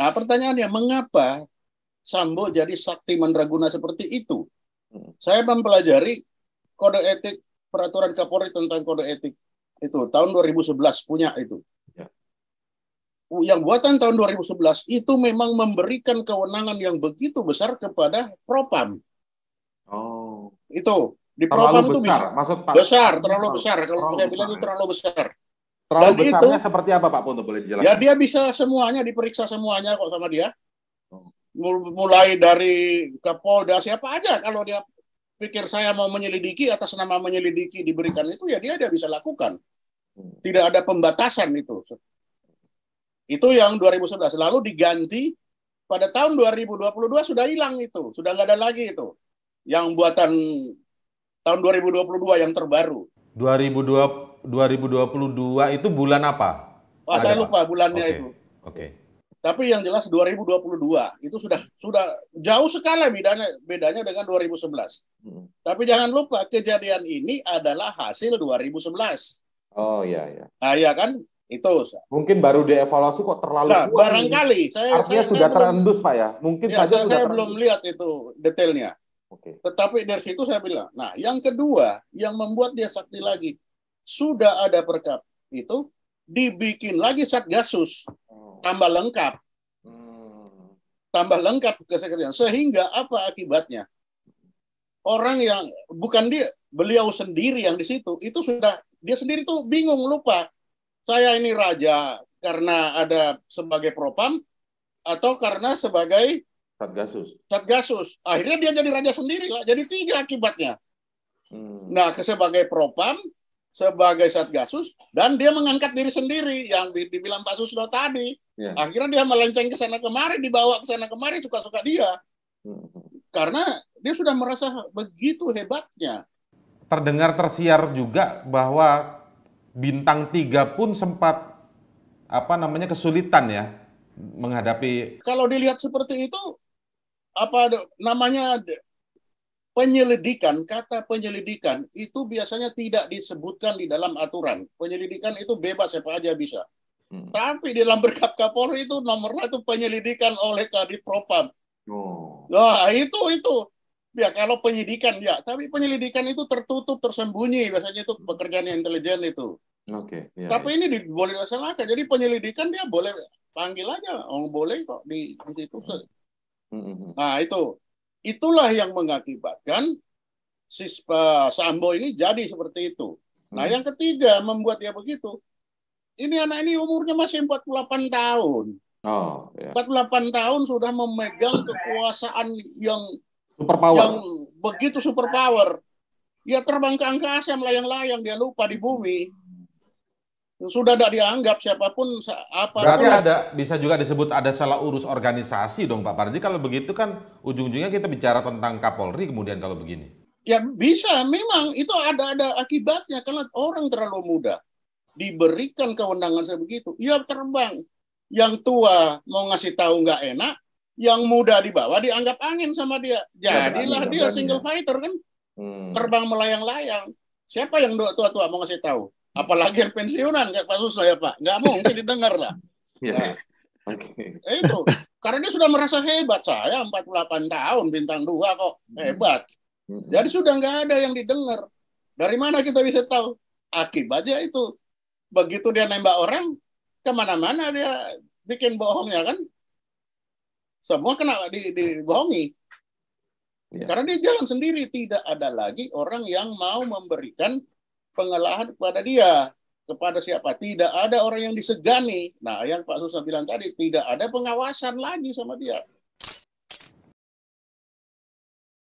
Nah pertanyaannya, mengapa Sambo jadi sakti mandraguna seperti itu? Hmm. Saya mempelajari kode etik peraturan Kapolri tentang kode etik itu tahun 2011 punya itu. Ya. Yang buatan tahun 2011 itu memang memberikan kewenangan yang begitu besar kepada Propam. Oh. Itu di terlalu Propam besar. itu bisa Maksud, Pak, besar, terlalu besar. Kalau saya bilang itu ya. terlalu besar. Terlalu Dan besarnya itu, seperti apa Pak Ponto boleh dijelaskan? Ya dia bisa semuanya diperiksa semuanya kok sama dia. Mulai dari Kapolda siapa aja kalau dia pikir saya mau menyelidiki atas nama menyelidiki diberikan itu ya dia dia bisa lakukan. Tidak ada pembatasan itu. Itu yang 2011 lalu diganti pada tahun 2022 sudah hilang itu, sudah nggak ada lagi itu. Yang buatan tahun 2022 yang terbaru. 2020 2022 itu bulan apa? Oh, saya lupa bulannya okay. itu. Oke. Okay. Tapi yang jelas 2022 itu sudah sudah jauh sekali bedanya bedanya dengan 2011. Hmm. Tapi jangan lupa kejadian ini adalah hasil 2011. Oh iya iya. Nah, iya kan? Itu mungkin baru dievaluasi kok terlalu nah, kuat barangkali ini. saya artinya saya, sudah saya terendus Pak ya. Mungkin ya, saja saya, sudah saya belum lihat itu detailnya. Oke. Okay. Tetapi dari situ saya bilang, nah yang kedua yang membuat dia sakti lagi sudah ada perkap itu dibikin lagi satgasus hmm. tambah lengkap hmm. tambah lengkap kesekretarian sehingga apa akibatnya orang yang bukan dia beliau sendiri yang di situ itu sudah dia sendiri tuh bingung lupa saya ini raja karena ada sebagai propam atau karena sebagai satgasus satgasus akhirnya dia jadi raja sendiri lah jadi tiga akibatnya hmm. nah sebagai propam sebagai satgasus dan dia mengangkat diri sendiri yang dibilang Pak Susno tadi. Ya. Akhirnya dia melenceng ke sana kemari, dibawa ke sana kemari suka-suka dia. Karena dia sudah merasa begitu hebatnya. Terdengar tersiar juga bahwa bintang tiga pun sempat apa namanya kesulitan ya menghadapi. Kalau dilihat seperti itu apa namanya penyelidikan, kata penyelidikan itu biasanya tidak disebutkan di dalam aturan. Penyelidikan itu bebas siapa aja bisa. Hmm. Tapi di dalam berkat Kapolri itu nomornya itu penyelidikan oleh Kadif Propam. Oh. Nah, itu itu ya kalau penyidikan ya, tapi penyelidikan itu tertutup, tersembunyi biasanya itu pekerjaan intelijen itu. Oke. Okay. Ya, tapi ya. ini di, boleh dilaksanakan. Jadi penyelidikan dia boleh panggil aja, oh, boleh kok di, di situ. Hmm. hmm, hmm, hmm. Nah, itu. Itulah yang mengakibatkan siswa Sambo ini jadi seperti itu. Nah, hmm. yang ketiga membuat dia begitu. Ini anak ini umurnya masih 48 tahun. Oh, ya. 48 tahun sudah memegang kekuasaan yang super power. Yang begitu super power. Ya terbang ke angkasa melayang-layang dia lupa di bumi sudah tidak dianggap siapapun apa berarti ada bisa juga disebut ada salah urus organisasi dong Pak Parji kalau begitu kan ujung-ujungnya kita bicara tentang Kapolri kemudian kalau begini ya bisa memang itu ada ada akibatnya karena orang terlalu muda diberikan kewenangan saya begitu ya terbang yang tua mau ngasih tahu nggak enak yang muda di bawah dianggap angin sama dia ya, jadilah ya, dia single fighter kan hmm. terbang melayang-layang siapa yang tua-tua mau ngasih tahu apalagi pensiunan kayak Pak Susno ya Pak nggak mungkin didengar lah iya. nah, ya okay. itu karena dia sudah merasa hebat saya 48 tahun bintang dua kok hebat jadi sudah nggak ada yang didengar dari mana kita bisa tahu akibatnya itu begitu dia nembak orang kemana-mana dia bikin bohongnya kan semua kena di, dibohongi yeah. karena dia jalan sendiri tidak ada lagi orang yang mau memberikan pengelahan kepada dia. Kepada siapa? Tidak ada orang yang disegani. Nah, yang Pak Susan bilang tadi, tidak ada pengawasan lagi sama dia.